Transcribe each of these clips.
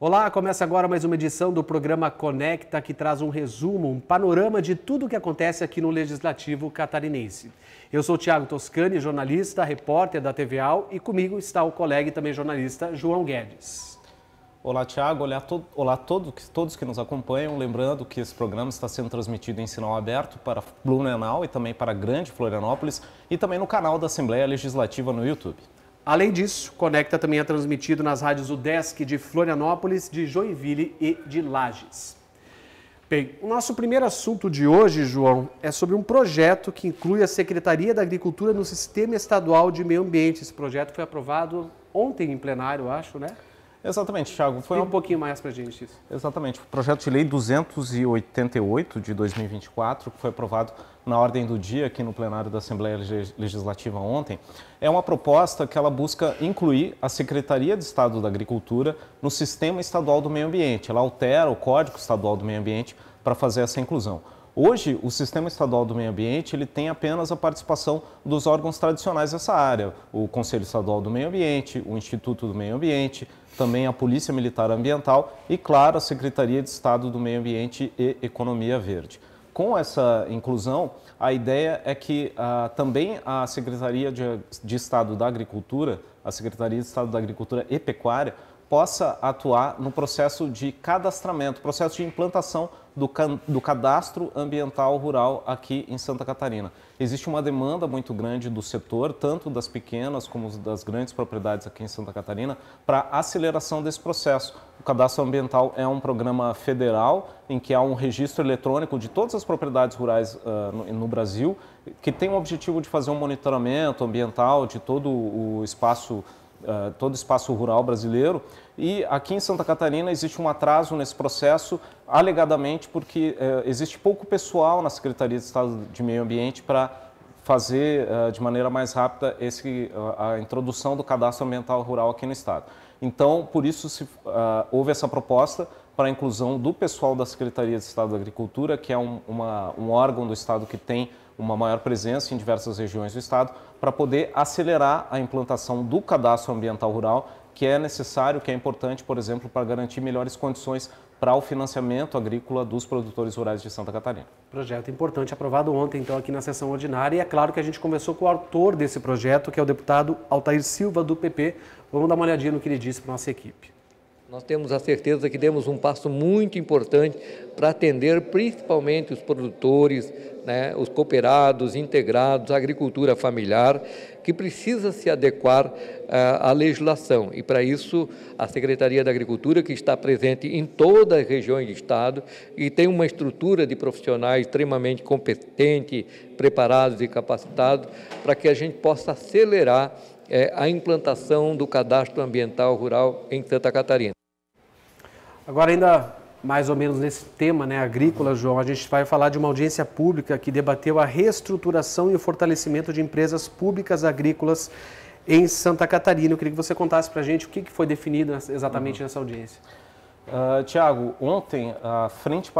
Olá, começa agora mais uma edição do programa Conecta, que traz um resumo, um panorama de tudo o que acontece aqui no Legislativo Catarinense. Eu sou Tiago Toscani, jornalista, repórter da TVAL, e comigo está o colega e também jornalista João Guedes. Olá, Tiago. Olá, to... Olá todo... todos que nos acompanham. Lembrando que esse programa está sendo transmitido em sinal aberto para Blumenau e também para Grande Florianópolis e também no canal da Assembleia Legislativa no YouTube. Além disso, Conecta também é transmitido nas rádios UDESC de Florianópolis, de Joinville e de Lages. Bem, o nosso primeiro assunto de hoje, João, é sobre um projeto que inclui a Secretaria da Agricultura no Sistema Estadual de Meio Ambiente. Esse projeto foi aprovado ontem em plenário, acho, né? Exatamente, Thiago. Foi um... um pouquinho mais para a gente isso. Exatamente. O projeto de lei 288 de 2024, que foi aprovado na ordem do dia aqui no plenário da Assembleia Legislativa ontem, é uma proposta que ela busca incluir a Secretaria de Estado da Agricultura no Sistema Estadual do Meio Ambiente. Ela altera o Código Estadual do Meio Ambiente para fazer essa inclusão. Hoje, o Sistema Estadual do Meio Ambiente ele tem apenas a participação dos órgãos tradicionais dessa área, o Conselho Estadual do Meio Ambiente, o Instituto do Meio Ambiente, também a Polícia Militar Ambiental e, claro, a Secretaria de Estado do Meio Ambiente e Economia Verde com essa inclusão, a ideia é que ah, também a Secretaria de, de Estado da Agricultura, a Secretaria de Estado da Agricultura e Pecuária, possa atuar no processo de cadastramento, processo de implantação do, do cadastro ambiental rural aqui em Santa Catarina. Existe uma demanda muito grande do setor, tanto das pequenas como das grandes propriedades aqui em Santa Catarina, para aceleração desse processo. O cadastro ambiental é um programa federal em que há um registro eletrônico de todas as propriedades rurais uh, no, no Brasil, que tem o objetivo de fazer um monitoramento ambiental de todo o espaço eh, todo o espaço rural brasileiro. E aqui em Santa Catarina existe um atraso nesse processo, alegadamente porque uh, existe pouco pessoal na Secretaria de Estado de Meio Ambiente para fazer uh, de maneira mais rápida esse, a introdução do cadastro ambiental rural aqui no Estado. Então, por isso se, houve essa proposta para a inclusão do pessoal da Secretaria de Estado da Agricultura, que é um, uma, um órgão do Estado que tem uma maior presença em diversas regiões do Estado, para poder acelerar a implantação do cadastro ambiental rural, que é necessário, que é importante, por exemplo, para garantir melhores condições para o financiamento agrícola dos produtores rurais de Santa Catarina. Projeto importante, aprovado ontem, então, aqui na sessão ordinária. E é claro que a gente conversou com o autor desse projeto, que é o deputado Altair Silva, do PP. Vamos dar uma olhadinha no que ele disse para a nossa equipe. Nós temos a certeza que demos um passo muito importante para atender principalmente os produtores, né, os cooperados, integrados, a agricultura familiar, que precisa se adequar uh, à legislação. E para isso, a Secretaria da Agricultura, que está presente em todas as regiões do Estado e tem uma estrutura de profissionais extremamente competente, preparados e capacitados, para que a gente possa acelerar é, a implantação do cadastro ambiental rural em Santa Catarina. Agora, ainda mais ou menos nesse tema né, agrícola, João, a gente vai falar de uma audiência pública que debateu a reestruturação e o fortalecimento de empresas públicas agrícolas em Santa Catarina. Eu queria que você contasse para a gente o que foi definido exatamente uhum. nessa audiência. Uh, ah, Tiago, ontem a, frente,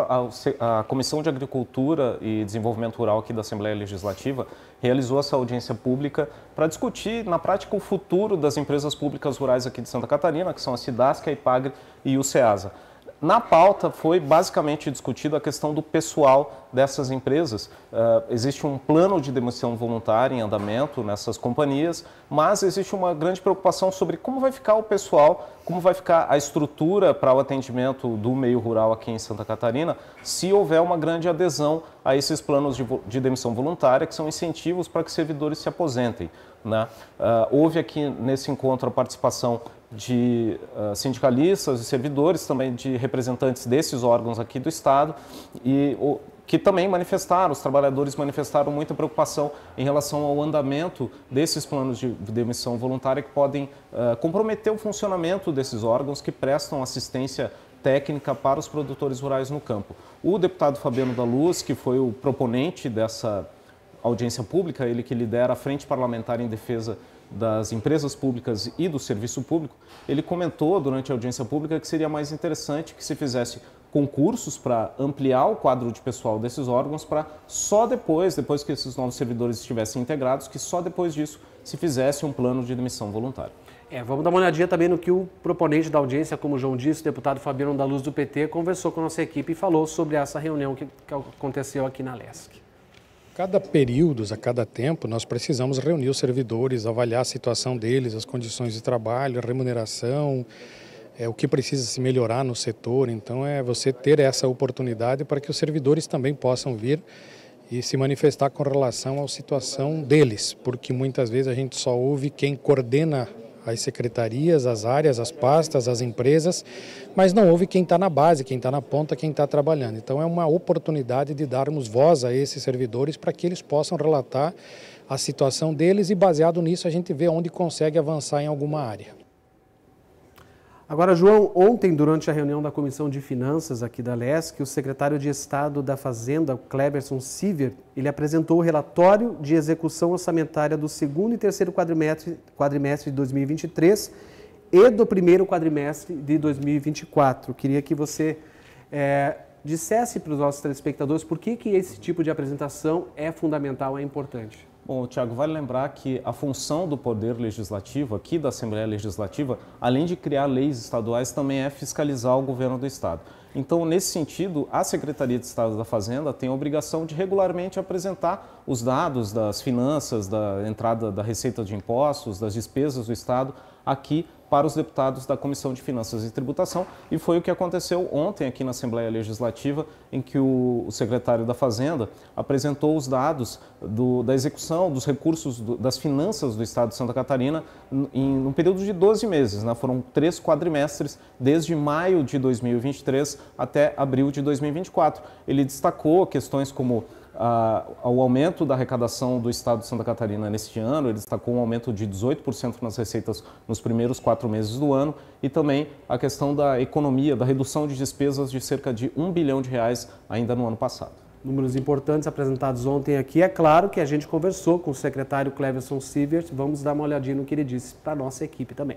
a, Comissão de Agricultura e Desenvolvimento Rural aqui da Assembleia Legislativa realizou essa audiência pública para discutir, na prática, o futuro das empresas públicas rurais aqui de Santa Catarina, que são a Cidasca, a IPAGRE e o SEASA. Na pauta foi basicamente discutida a questão do pessoal dessas empresas. Uh, existe um plano de demissão voluntária em andamento nessas companhias, mas existe uma grande preocupação sobre como vai ficar o pessoal, como vai ficar a estrutura para o atendimento do meio rural aqui em Santa Catarina, se houver uma grande adesão a esses planos de, de demissão voluntária, que são incentivos para que servidores se aposentem. Né? Uh, houve aqui nesse encontro a participação de uh, sindicalistas e servidores, também de representantes desses órgãos aqui do Estado, e o, que também manifestaram, os trabalhadores manifestaram muita preocupação em relação ao andamento desses planos de demissão voluntária que podem uh, comprometer o funcionamento desses órgãos que prestam assistência técnica para os produtores rurais no campo. O deputado Fabiano da Luz, que foi o proponente dessa audiência pública, ele que lidera a Frente Parlamentar em Defesa das empresas públicas e do serviço público, ele comentou durante a audiência pública que seria mais interessante que se fizesse concursos para ampliar o quadro de pessoal desses órgãos para só depois, depois que esses novos servidores estivessem integrados, que só depois disso se fizesse um plano de demissão voluntária. É, vamos dar uma olhadinha também no que o proponente da audiência, como o João disse, o deputado Fabiano da Luz do PT, conversou com a nossa equipe e falou sobre essa reunião que, que aconteceu aqui na LESC cada período, a cada tempo, nós precisamos reunir os servidores, avaliar a situação deles, as condições de trabalho, a remuneração, é, o que precisa se melhorar no setor. Então, é você ter essa oportunidade para que os servidores também possam vir e se manifestar com relação à situação deles, porque muitas vezes a gente só ouve quem coordena as secretarias, as áreas, as pastas, as empresas, mas não houve quem está na base, quem está na ponta, quem está trabalhando. Então é uma oportunidade de darmos voz a esses servidores para que eles possam relatar a situação deles e baseado nisso a gente vê onde consegue avançar em alguma área. Agora, João, ontem, durante a reunião da Comissão de Finanças aqui da LESC, o secretário de Estado da Fazenda, Cleberson Siver, ele apresentou o relatório de execução orçamentária do segundo e terceiro quadrimestre, quadrimestre de 2023 e do primeiro quadrimestre de 2024. Queria que você é, dissesse para os nossos telespectadores por que, que esse tipo de apresentação é fundamental, é importante. Bom, Tiago, vale lembrar que a função do Poder Legislativo, aqui da Assembleia Legislativa, além de criar leis estaduais, também é fiscalizar o governo do Estado. Então, nesse sentido, a Secretaria de Estado da Fazenda tem a obrigação de regularmente apresentar os dados das finanças, da entrada da receita de impostos, das despesas do Estado aqui para os deputados da Comissão de Finanças e Tributação, e foi o que aconteceu ontem aqui na Assembleia Legislativa, em que o, secretário da Fazenda apresentou os dados do, da execução dos recursos do, das finanças do Estado de Santa Catarina em um período de 12 meses, né? foram três quadrimestres, desde maio de 2023 até abril de 2024. Ele destacou questões como a, ah, ao aumento da arrecadação do Estado de Santa Catarina neste ano, ele destacou um aumento de 18% nas receitas nos primeiros quatro meses do ano e também a questão da economia, da redução de despesas de cerca de um bilhão de reais ainda no ano passado. Números importantes apresentados ontem aqui. É claro que a gente conversou com o secretário Cleverson Sievert. Vamos dar uma olhadinha no que ele disse para a nossa equipe também.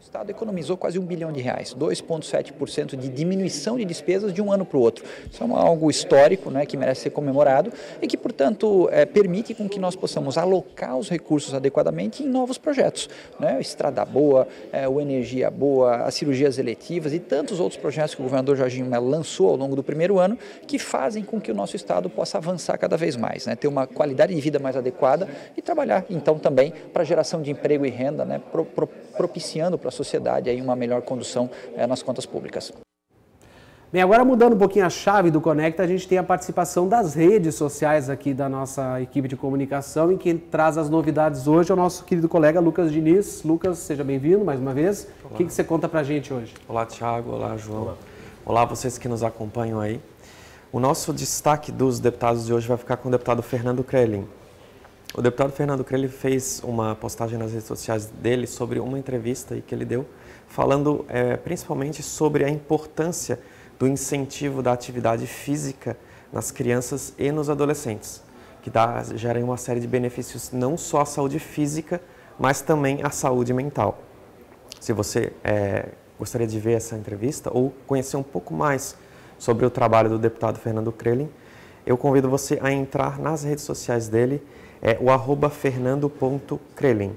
O Estado economizou quase um bilhão de reais, 2,7% de diminuição de despesas de um ano para o outro. Isso é algo histórico né, que merece ser comemorado e que, portanto, é, permite com que nós possamos alocar os recursos adequadamente em novos projetos. Né? Estrada Boa, é, o Energia Boa, as cirurgias eletivas e tantos outros projetos que o governador Jorginho Melo lançou ao longo do primeiro ano que fazem com que o nosso Estado possa avançar cada vez mais, né? ter uma qualidade de vida mais adequada e trabalhar, então, também para geração de emprego e renda, né? pro, pro, propiciando para a sociedade aí uma melhor condução eh, nas contas públicas. Bem, agora mudando um pouquinho a chave do Conecta, a gente tem a participação das redes sociais aqui da nossa equipe de comunicação e quem traz as novidades hoje é o nosso querido colega Lucas Diniz. Lucas, seja bem-vindo mais uma vez. Olá. O que, que você conta pra gente hoje? Olá, Tiago. Olá, João. Olá. Olá, vocês que nos acompanham aí. O nosso destaque dos deputados de hoje vai ficar com o deputado Fernando Crelin. O deputado Fernando Crelli fez uma postagem nas redes sociais dele sobre uma entrevista que ele deu, falando é, principalmente sobre a importância do incentivo da atividade física nas crianças e nos adolescentes, que dá, gera uma série de benefícios não só à saúde física, mas também à saúde mental. Se você é, gostaria de ver essa entrevista ou conhecer um pouco mais sobre o trabalho do deputado Fernando Krelin, eu convido você a entrar nas redes sociais dele é o arroba fernando.crelin.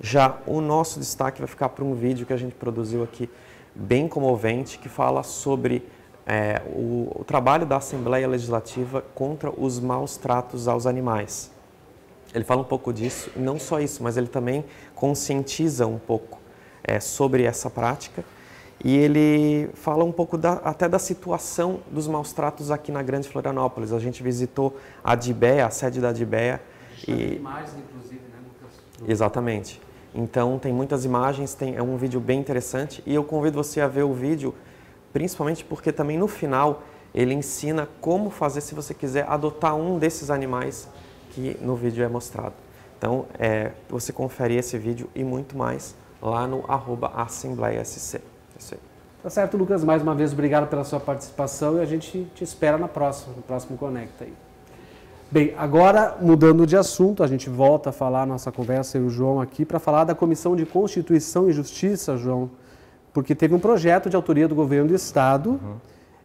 Já o nosso destaque vai ficar para um vídeo que a gente produziu aqui, bem comovente, que fala sobre é, o, o trabalho da Assembleia Legislativa contra os maus tratos aos animais. Ele fala um pouco disso, não só isso, mas ele também conscientiza um pouco é, sobre essa prática e ele fala um pouco da, até da situação dos maus tratos aqui na Grande Florianópolis. A gente visitou a DIBEA, a sede da DIBEA, e... imagens, inclusive, né, Lucas? Exatamente. Então, tem muitas imagens, tem, é um vídeo bem interessante e eu convido você a ver o vídeo, principalmente porque também no final ele ensina como fazer se você quiser adotar um desses animais que no vídeo é mostrado. Então, é, você confere esse vídeo e muito mais lá no arroba Assembleia SC. É isso aí. Tá certo, Lucas. Mais uma vez, obrigado pela sua participação e a gente te espera na próxima, no próximo Conecta aí. Bem, agora mudando de assunto, a gente volta a falar nossa conversa e o João aqui para falar da Comissão de Constituição e Justiça, João, porque teve um projeto de autoria do governo do Estado uhum.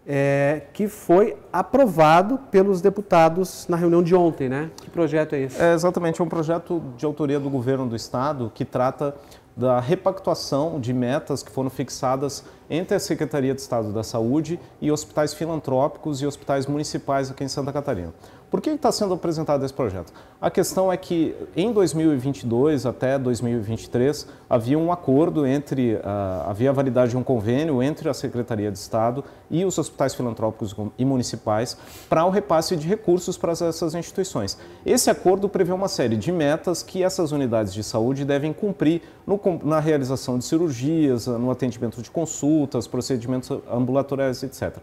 é, que foi aprovado pelos deputados na reunião de ontem, né? Que projeto é esse? É, exatamente, é um projeto de autoria do governo do Estado que trata da repactuação de metas que foram fixadas entre a Secretaria de Estado da Saúde e hospitais filantrópicos e hospitais municipais aqui em Santa Catarina. Por que está sendo apresentado esse projeto? A questão é que em 2022 até 2023 havia um acordo entre, uh, havia a validade de um convênio entre a Secretaria de Estado e os hospitais filantrópicos e municipais para o repasse de recursos para essas instituições. Esse acordo prevê uma série de metas que essas unidades de saúde devem cumprir no, na realização de cirurgias, no atendimento de consultas consultas, procedimentos ambulatoriais, etc.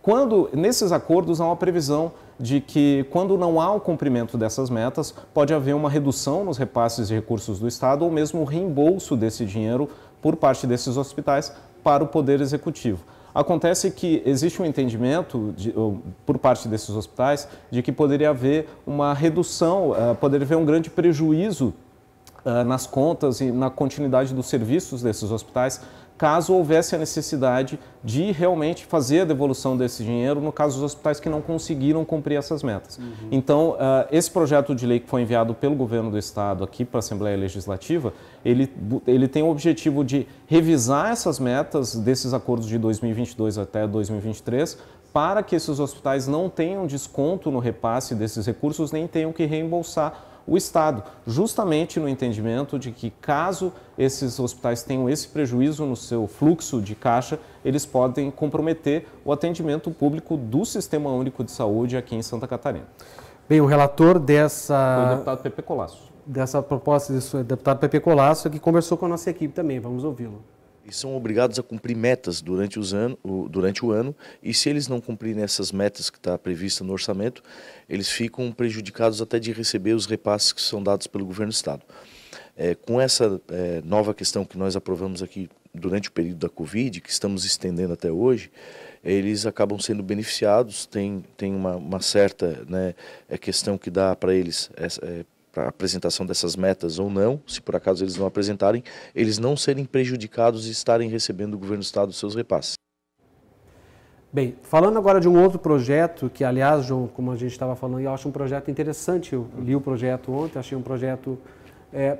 Quando, nesses acordos, há uma previsão de que, quando não há o cumprimento dessas metas, pode haver uma redução nos repasses de recursos do Estado ou mesmo o reembolso desse dinheiro por parte desses hospitais para o Poder Executivo. Acontece que existe um entendimento de, por parte desses hospitais de que poderia haver uma redução, eh, poderia haver um grande prejuízo eh, nas contas e na continuidade dos serviços desses hospitais caso houvesse a necessidade de realmente fazer a devolução desse dinheiro, no caso dos hospitais que não conseguiram cumprir essas metas. Uhum. Então, uh, esse projeto de lei que foi enviado pelo governo do Estado aqui para a Assembleia Legislativa, ele, ele tem o objetivo de revisar essas metas desses acordos de 2022 até 2023 para que esses hospitais não tenham desconto no repasse desses recursos nem tenham que reembolsar o Estado, justamente no entendimento de que, caso esses hospitais tenham esse prejuízo no seu fluxo de caixa, eles podem comprometer o atendimento público do Sistema Único de Saúde aqui em Santa Catarina. Bem, o relator dessa. Foi o deputado Pepe Colasso. Dessa proposta do deputado Pepe Colasso, é que conversou com a nossa equipe também. Vamos ouvi-lo e são obrigados a cumprir metas durante, os ano, durante o ano, e se eles não cumprirem essas metas que está prevista no orçamento, eles ficam prejudicados até de receber os repasses que são dados pelo governo do Estado. É, com essa é, nova questão que nós aprovamos aqui durante o período da Covid, que estamos estendendo até hoje, eles acabam sendo beneficiados, tem, tem uma, uma certa né, é, questão que dá para eles é, é a apresentação dessas metas ou não, se por acaso eles não apresentarem, eles não serem prejudicados e estarem recebendo do governo do estado seus repasses. Bem, falando agora de um outro projeto, que aliás, João, como a gente estava falando, eu acho um projeto interessante, eu li o projeto ontem, achei um projeto é,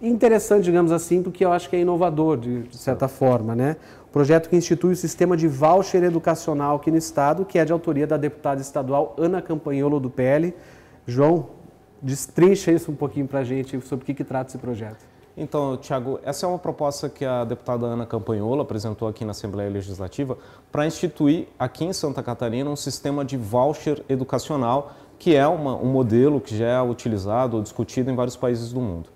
interessante, digamos assim, porque eu acho que é inovador, de, de certa forma, né? O projeto que institui o sistema de voucher educacional aqui no Estado, que é de autoria da deputada estadual Ana Campanholo, do PL. João, Destrincha isso um pouquinho para a gente, sobre o que, que trata esse projeto. Então, Tiago, essa é uma proposta que a deputada Ana Campanholo apresentou aqui na Assembleia Legislativa para instituir aqui em Santa Catarina um sistema de voucher educacional, que é uma, um modelo que já é utilizado ou discutido em vários países do mundo.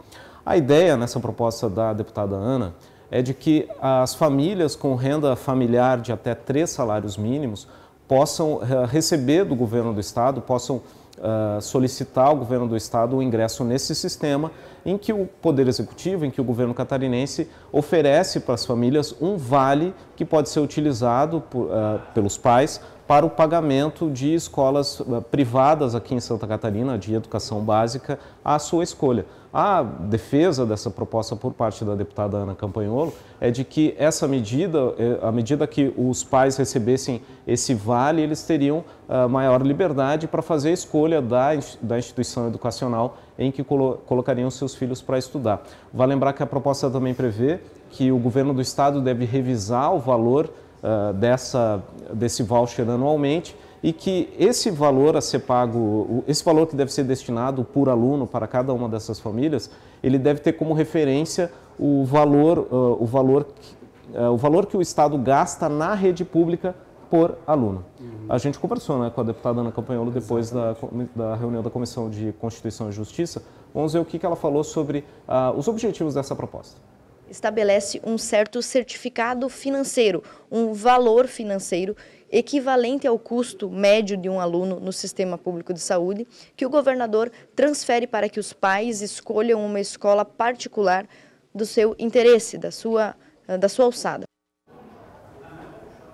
A ideia nessa proposta da deputada Ana é de que as famílias com renda familiar de até três salários mínimos possam eh, receber do governo do estado, possam ah, solicitar ao governo do estado o ingresso nesse sistema em que o Poder Executivo, em que o governo catarinense oferece para as famílias um vale que pode ser utilizado por, uh, pelos pais para o pagamento de escolas eh, privadas aqui em Santa Catarina, de educação básica, à sua escolha. A defesa dessa proposta por parte da deputada Ana Campanholo é de que essa medida, eh, à medida que os pais recebessem esse vale, eles teriam eh, maior liberdade para fazer a escolha da, da instituição educacional em que colocariam seus filhos para estudar. Vale lembrar que a proposta também prevê que o governo do estado deve revisar o valor ah, dessa, desse voucher anualmente e que esse valor a ser pago, esse valor que deve ser destinado por aluno para cada uma dessas famílias, ele deve ter como referência o valor, uh, o valor, uh, o valor que o Estado gasta na rede pública por aluno. Uhum. A gente conversou né, com a deputada Ana Campanholo depois da, da, reunião da Comissão de Constituição e Justiça, vamos ver o que, que ela falou sobre uh, os objetivos dessa proposta estabelece um certo certificado financeiro, um valor financeiro equivalente ao custo médio de um aluno no sistema público de saúde, que o governador transfere para que os pais escolham uma escola particular do seu interesse, da sua, da sua alçada.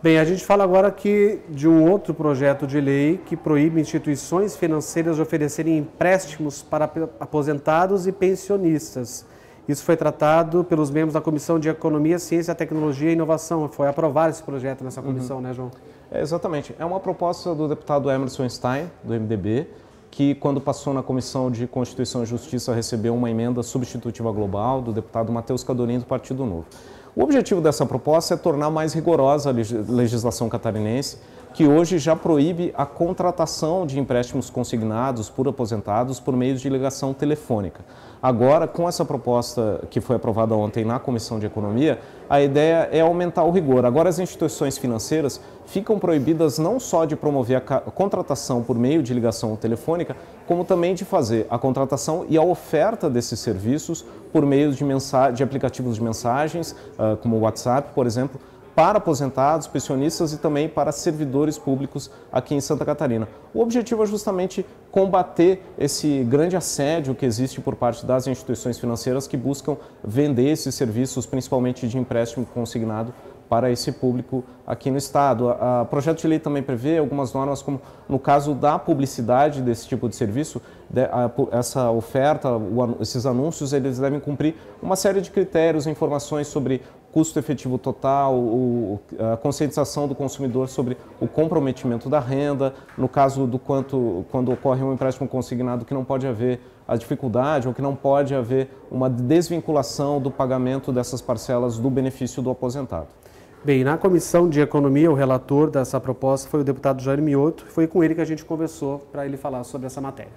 Bem, a gente fala agora aqui de um outro projeto de lei que proíbe instituições financeiras de oferecerem empréstimos para aposentados e pensionistas. Isso foi tratado pelos membros da Comissão de Economia, Ciência, Tecnologia e Inovação. Foi aprovado esse projeto nessa comissão, uhum. né, João? É, exatamente. É uma proposta do deputado Emerson Stein, do MDB, que, quando passou na Comissão de Constituição e Justiça, recebeu uma emenda substitutiva global do deputado Matheus Cadorim, do Partido Novo. O objetivo dessa proposta é tornar mais rigorosa a legislação catarinense, que hoje já proíbe a contratação de empréstimos consignados por aposentados por meio de ligação telefônica. Agora, com essa proposta que foi aprovada ontem na Comissão de Economia, a ideia é aumentar o rigor. Agora, as instituições financeiras ficam proibidas não só de promover a contratação por meio de ligação telefônica, como também de fazer a contratação e a oferta desses serviços por meio de, de aplicativos de mensagens, ah, como o WhatsApp, por exemplo, para aposentados, pensionistas e também para servidores públicos aqui em Santa Catarina. O objetivo é justamente combater esse grande assédio que existe por parte das instituições financeiras que buscam vender esses serviços, principalmente de empréstimo consignado, para esse público aqui no Estado. O projeto de lei também prevê algumas normas, como no caso da publicidade desse tipo de serviço, de, a, essa oferta, o, esses anúncios, eles devem cumprir uma série de critérios, informações sobre custo efetivo total, o, a conscientização do consumidor sobre o comprometimento da renda, no caso do quanto, quando ocorre um empréstimo consignado, que não pode haver a dificuldade ou que não pode haver uma desvinculação do pagamento dessas parcelas do benefício do aposentado. Bem, na Comissão de Economia, o relator dessa proposta foi o deputado Jair Mioto, foi com ele que a gente conversou para ele falar sobre essa matéria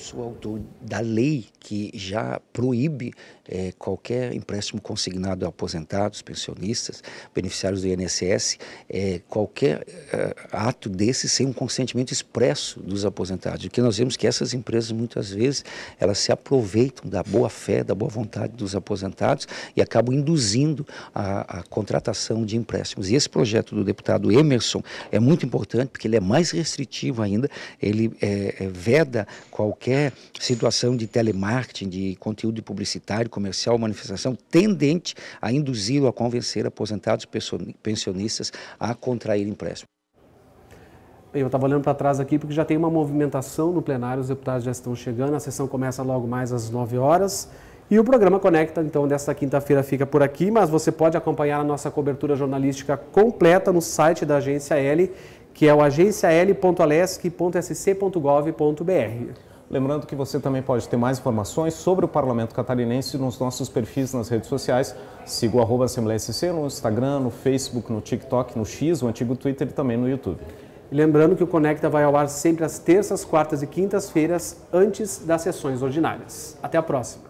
sou autor da lei que já proíbe é, qualquer empréstimo consignado a aposentados, pensionistas, beneficiários do INSS, é, qualquer é, ato desse sem um consentimento expresso dos aposentados. Porque nós vemos é que essas empresas, muitas vezes, elas se aproveitam da boa fé, da boa vontade dos aposentados e acabam induzindo a, a contratação de empréstimos. E esse projeto do deputado Emerson é muito importante, porque ele é mais restritivo ainda, ele é, é, veda qualquer situação de telemarketing, de conteúdo publicitário, comercial manifestação tendente a induzi-lo a convencer aposentados pensionistas a contrair empréstimo. Bem, eu estava olhando para trás aqui porque já tem uma movimentação no plenário, os deputados já estão chegando, a sessão começa logo mais às 9 horas. E o programa Conecta, então, desta quinta-feira fica por aqui, mas você pode acompanhar a nossa cobertura jornalística completa no site da Agência L, que é o agencial.alesc.sc.gov.br. Lembrando que você também pode ter mais informações sobre o Parlamento Catarinense nos nossos perfis nas redes sociais. Siga o arroba Assembleia SC no Instagram, no Facebook, no TikTok, no X, o antigo Twitter e também no YouTube. Lembrando que o Conecta vai ao ar sempre às terças, quartas e quintas-feiras, antes das sessões ordinárias. Até a próxima!